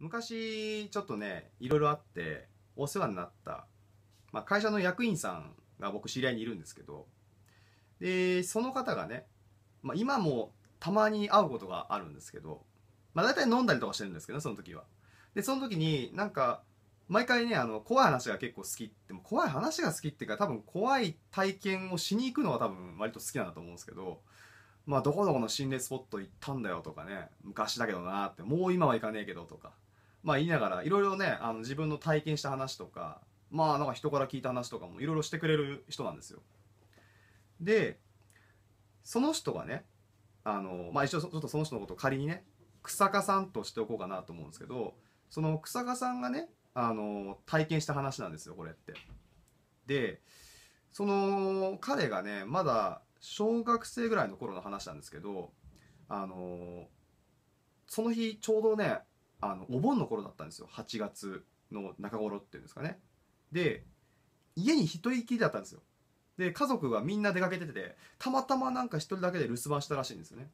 昔ちょっとねいろいろあってお世話になった、まあ、会社の役員さんが僕知り合いにいるんですけどでその方がね、まあ、今もたまに会うことがあるんですけど、まあ、大体飲んだりとかしてるんですけど、ね、その時はでその時になんか毎回ねあの怖い話が結構好きっても怖い話が好きっていうか多分怖い体験をしに行くのは多分割と好きなんだと思うんですけどまあどこどこの心霊スポット行ったんだよとかね昔だけどなってもう今は行かねえけどとかまあ言いながらいろいろねあの自分の体験した話とかまあなんか人から聞いた話とかもいろいろしてくれる人なんですよ。でその人がねあのまあ一応ちょっとその人のことを仮にね草加さんとしておこうかなと思うんですけどその草加さんがねあの体験した話なんですよこれって。でその彼がねまだ小学生ぐらいの頃の話なんですけどあのその日ちょうどねあのお盆の頃だったんですよ8月の中頃っていうんですかねで家に一人きりだったんですよで家族がみんな出かけててたまたまなんか一人だけで留守番したらしいんですよね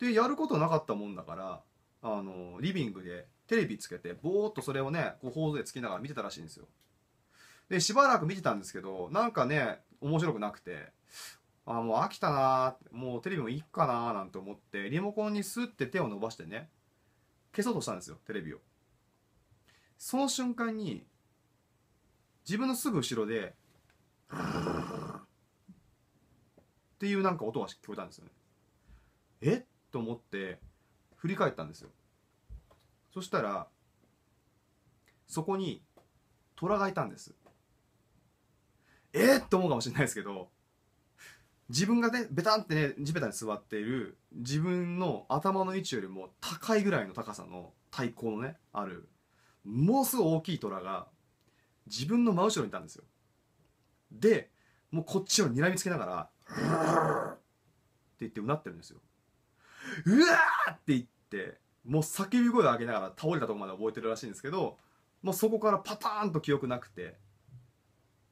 でやることなかったもんだからあのリビングでテレビつけてぼーっとそれをねこう送でつきながら見てたらしいんですよでしばらく見てたんですけどなんかね面白くなくてあもう飽きたなもうテレビもいっかななんて思ってリモコンにスッて手を伸ばしてね消そうとしたんですよテレビをその瞬間に自分のすぐ後ろでっていうなんか音が聞こえたんですよねえっと思って振り返ったんですよそしたらそこに虎がいたんですえっと思うかもしれないですけど自分がねベタンってね地べたに座っている自分の頭の位置よりも高いぐらいの高さの対抗のねあるもうすぐ大きい虎が自分の真後ろにいたんですよでもうこっちを睨みつけながら「って言ってうなってるんですようわって言ってもう叫び声を上げながら倒れたとこまで覚えてるらしいんですけどもうそこからパターンと記憶なくて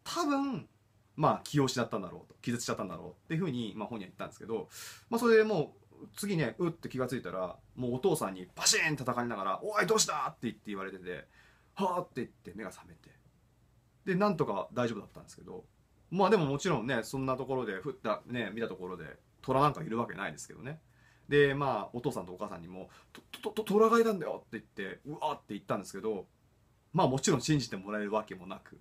多分まあ、気を失ったんだろうと気絶しちゃったんだろうっていうふうに、まあ、本人は言ったんですけど、まあ、それでもう次ねうって気が付いたらもうお父さんにバシーン叩かれながら「おいどうした!」って言って言われてて「はあ」って言って目が覚めてでなんとか大丈夫だったんですけどまあでももちろんねそんなところで降ったね見たところで虎なんかいるわけないですけどねでまあお父さんとお母さんにも「ととと虎がいたんだよ」って言って「うわ」って言ったんですけどまあもちろん信じてもらえるわけもなく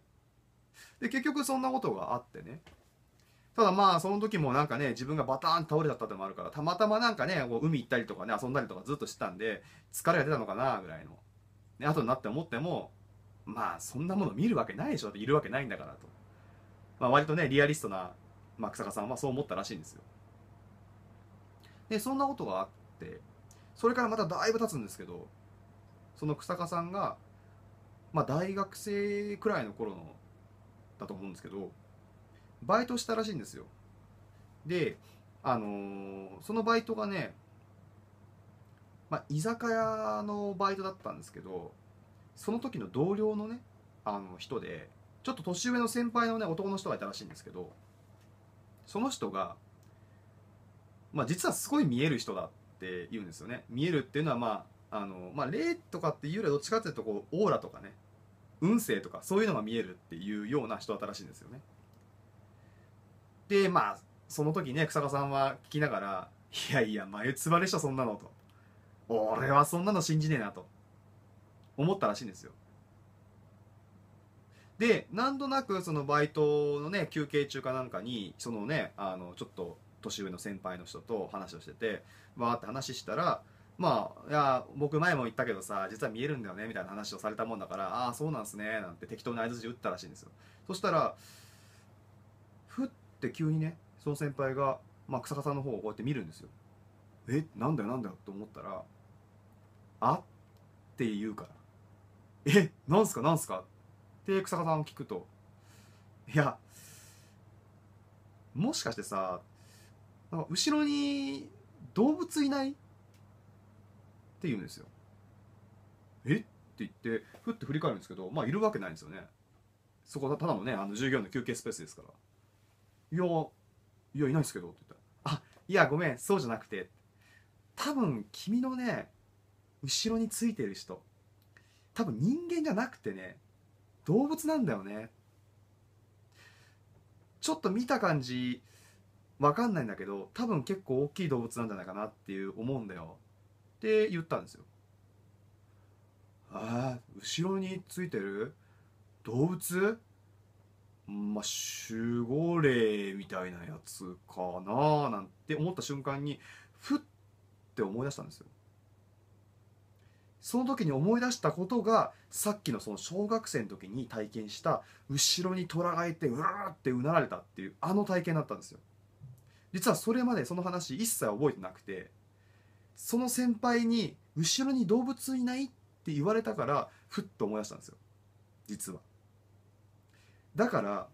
で、結局そんなことがあってね。ただまあ、その時もなんかね、自分がバターン倒れちゃったってのもあるから、たまたまなんかね、こう海行ったりとかね、遊んだりとかずっとしてたんで、疲れが出たのかな、ぐらいの。ね、後になって思っても、まあ、そんなもの見るわけないでしょ、っているわけないんだからと。まあ、割とね、リアリストな、まあ、草加さんはそう思ったらしいんですよ。で、そんなことがあって、それからまただいぶ経つんですけど、その草加さんが、まあ、大学生くらいの頃のだと思うんですけどバイトしたらしいんですよであのー、そのバイトがね、まあ、居酒屋のバイトだったんですけどその時の同僚のねあの人でちょっと年上の先輩のね男の人がいたらしいんですけどその人が、まあ、実はすごい見える人だって言うんですよね見えるっていうのはまああのまあ、霊とかっていうよりはどっちかっていうとこうオーラとかね運勢とかそういうのが見えるっていうような人だったらしいんですよね。でまあその時ね草加さんは聞きながら「いやいや眉唾でしょそんなの」と「俺はそんなの信じねえな」と思ったらしいんですよ。で何となくそのバイトのね休憩中かなんかにそのねあのちょっと年上の先輩の人と話をしててわーって話したらまあ、いや、僕前も言ったけどさ、実は見えるんだよね、みたいな話をされたもんだから、ああ、そうなんすね、なんて適当な合図打ったらしいんですよ。そしたら、ふって急にね、その先輩が、まあ、草加さんの方をこうやって見るんですよ。え、なんだよなんだよと思ったら、あって言うから。え、なんすかなんすかって草加さんを聞くと、いや、もしかしてさ、後ろに動物いないって言うんですよ。えって言って、ふって振り返るんですけど、まあ、いるわけないんですよね。そこはただのね、あの従業員の休憩スペースですから。いや、いや、いないですけど、って言ったら、あ、いや、ごめん、そうじゃなくて、多分、君のね、後ろについてる人、多分人間じゃなくてね、動物なんだよね。ちょっと見た感じ、わかんないんだけど、多分結構大きい動物なんじゃないかなっていう思うんだよ。って言ったんですよああ後ろについてる動物まあ、守護霊みたいなやつかななんて思った瞬間にふって思い出したんですよその時に思い出したことがさっきのその小学生の時に体験した後ろに虎がいてうらーってうなられたっていうあの体験だったんですよ実はそれまでその話一切覚えてなくてその先輩に「後ろに動物いない?」って言われたからふっと思い出したんですよ実は。だから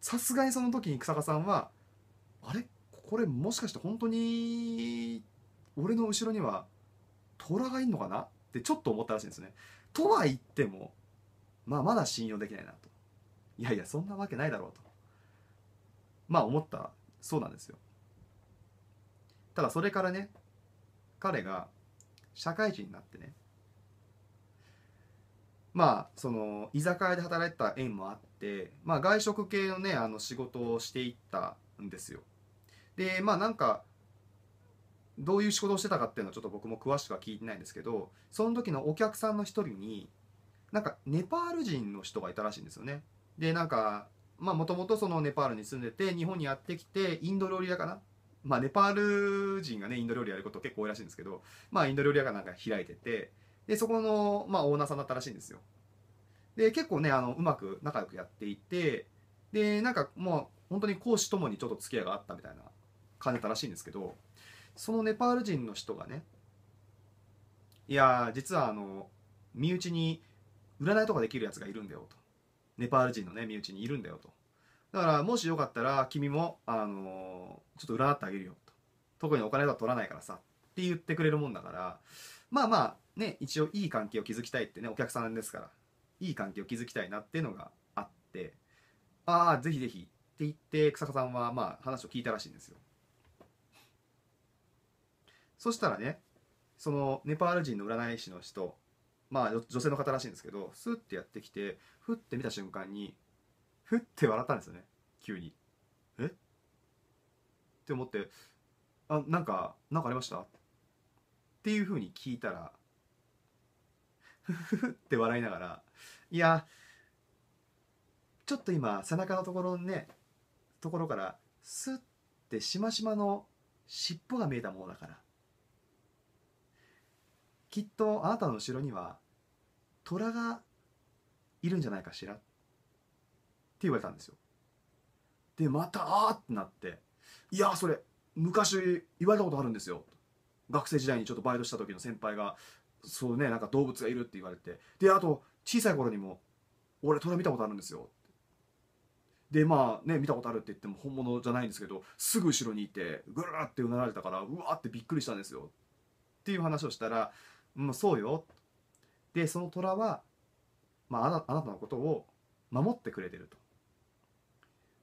さすがにその時に草加さんは「あれこれもしかして本当に俺の後ろには虎がいんのかな?」ってちょっと思ったらしいんですね。とは言ってもまあまだ信用できないなと。いやいやそんなわけないだろうと。まあ思ったそうなんですよ。ただそれからね彼が社会人になってねまあその居酒屋で働いてた縁もあって、まあ、外食系のねあの仕事をしていったんですよでまあなんかどういう仕事をしてたかっていうのはちょっと僕も詳しくは聞いてないんですけどその時のお客さんの一人になんかネパール人の人がいたらしいんですよねでなんかまあもともとそのネパールに住んでて日本にやってきてインド料理屋かなまあ、ネパール人がねインド料理やること結構多いらしいんですけど、まあ、インド料理屋がなんか開いててでそこの、まあ、オーナーさんだったらしいんですよで結構ねあのうまく仲良くやっていてでなんかもう本当に講師ともにちょっと付き合いがあったみたいな感じたらしいんですけどそのネパール人の人がねいや実はあの身内に占いとかできるやつがいるんだよとネパール人のね身内にいるんだよとだからもしよかったら君も、あのー、ちょっと占ってあげるよと特にお金とは取らないからさって言ってくれるもんだからまあまあね一応いい関係を築きたいってねお客さんですからいい関係を築きたいなっていうのがあってああぜひぜひって言って草加さんはまあ話を聞いたらしいんですよそしたらねそのネパール人の占い師の人まあ女性の方らしいんですけどスッてやってきてふって見た瞬間にふって笑ったんですよね急にえって思ってあなんかなんかありましたっていうふうに聞いたらふふふって笑いながらいやちょっと今背中のところねところからスッてしましまの尻尾が見えたものだからきっとあなたの後ろには虎がいるんじゃないかしら言われたんですよでまたあーってなっていやそれ昔言われたことあるんですよ学生時代にちょっとバイトした時の先輩がそうねなんか動物がいるって言われてであと小さい頃にも俺虎見たことあるんですよでまあね見たことあるって言っても本物じゃないんですけどすぐ後ろにいてぐるーってうなられたからうわってびっくりしたんですよっていう話をしたら「うんそうよ」でその虎は、まあ、あなたのことを守ってくれてると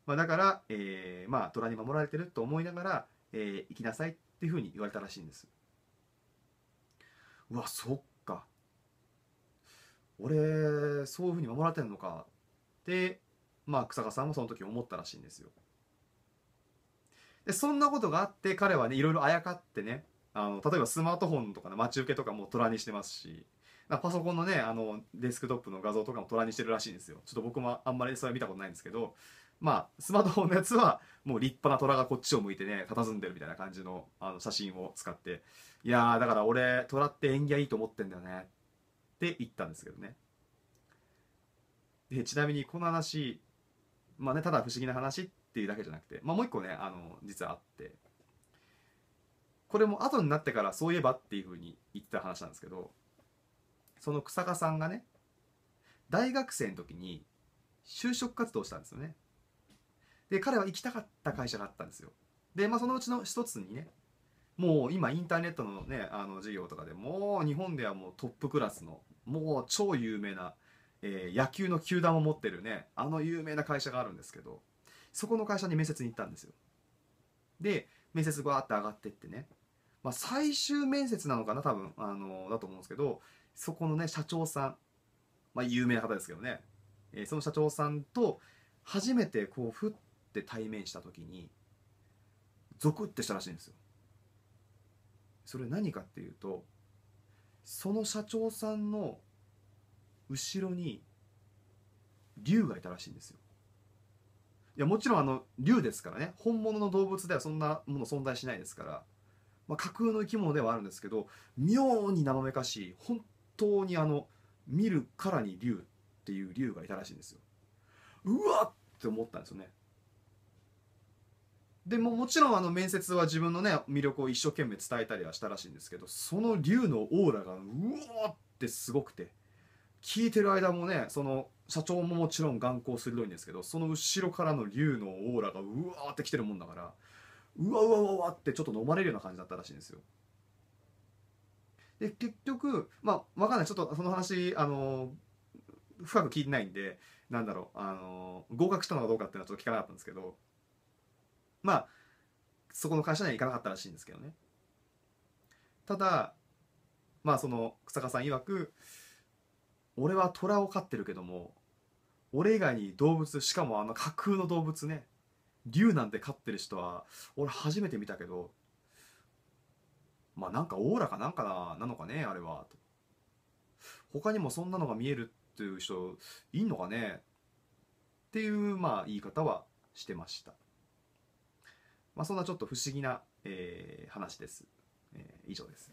まあ、だから、えー、まあ、虎に守られてると思いながら、えー、行きなさいっていうふうに言われたらしいんですうわそっか俺そういうふうに守られてんのかってまあ草加さんもその時思ったらしいんですよでそんなことがあって彼はねいろいろあやかってねあの例えばスマートフォンとかの待ち受けとかも虎にしてますしパソコンのねあのデスクトップの画像とかも虎にしてるらしいんですよちょっと僕もあんまりそれ見たことないんですけどまあ、スマートフォンのやつは、もう立派な虎がこっちを向いてね、佇んでるみたいな感じのあの写真を使って、いやー、だから俺、虎って縁起がいいと思ってんだよね、って言ったんですけどね。で、ちなみにこの話、まあね、ただ不思議な話っていうだけじゃなくて、まあもう一個ね、あの、実はあって、これも後になってからそういえばっていうふうに言ってた話なんですけど、その日下さんがね、大学生の時に就職活動したんですよね。で彼は行きたかった会社があったんですよで、まあ、そのうちの一つにねもう今インターネットのねあの授業とかでもう日本ではもうトップクラスのもう超有名な、えー、野球の球団を持ってるねあの有名な会社があるんですけどそこの会社に面接に行ったんですよで面接がーって上がってってね、まあ、最終面接なのかな多分あのだと思うんですけどそこのね社長さんまあ有名な方ですけどね、えー、その社長さんと初めてこうふっって対面した時にゾクってしたらしいんですよそれ何かっていうとその社長さんの後ろに竜がいたらしいんですよいやもちろんあの竜ですからね本物の動物ではそんなもの存在しないですから、まあ、架空の生き物ではあるんですけど妙に生めかしい本当にあの見るからに竜っていう竜がいたらしいんですようわっって思ったんですよねでももちろんあの面接は自分のね魅力を一生懸命伝えたりはしたらしいんですけどその竜のオーラがうおーってすごくて聞いてる間もねその社長ももちろん眼光鋭いんですけどその後ろからの竜のオーラがうわーってきてるもんだからうわうわうわってちょっと飲まれるような感じだったらしいんですよ。で結局まあ分かんないちょっとその話あの深く聞いてないんでなんだろうあの合格したのかどうかっていうのはちょっと聞かなかったんですけどまあそこの会社には行かなかったらしいんですけどねただまあその日下さん曰く俺は虎を飼ってるけども俺以外に動物しかもあの架空の動物ね竜なんて飼ってる人は俺初めて見たけどまあなんかオーラかなんかななのかねあれはと他にもそんなのが見えるっていう人いんのかねっていうまあ言い方はしてましたまあ、そんなちょっと不思議な、えー、話です、えー、以上です